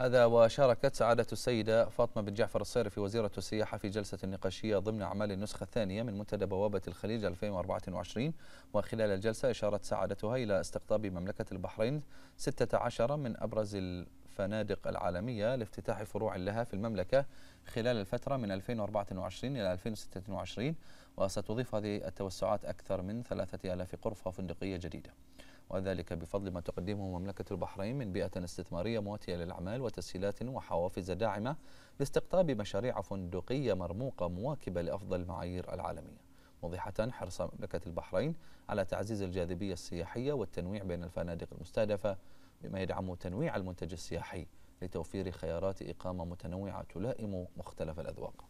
هذا وشاركت سعادة السيدة فاطمة بن جعفر الصيرفي وزيرة السياحة في جلسة نقاشية ضمن أعمال النسخة الثانية من منتدى بوابة الخليج 2024 وخلال الجلسة أشارت سعادتها إلى استقطاب مملكة البحرين 16 من أبرز الفنادق العالمية لافتتاح فروع لها في المملكة خلال الفترة من 2024 إلى 2026 وستضيف هذه التوسعات أكثر من 3000 غرفة فندقية جديدة وذلك بفضل ما تقدمه مملكة البحرين من بيئة استثمارية مواتية للأعمال وتسهيلات وحوافز داعمة لاستقطاب مشاريع فندقية مرموقة مواكبة لأفضل المعايير العالمية موضحة حرص مملكة البحرين على تعزيز الجاذبية السياحية والتنويع بين الفنادق المستهدفة بما يدعم تنويع المنتج السياحي لتوفير خيارات إقامة متنوعة تلائم مختلف الأذواق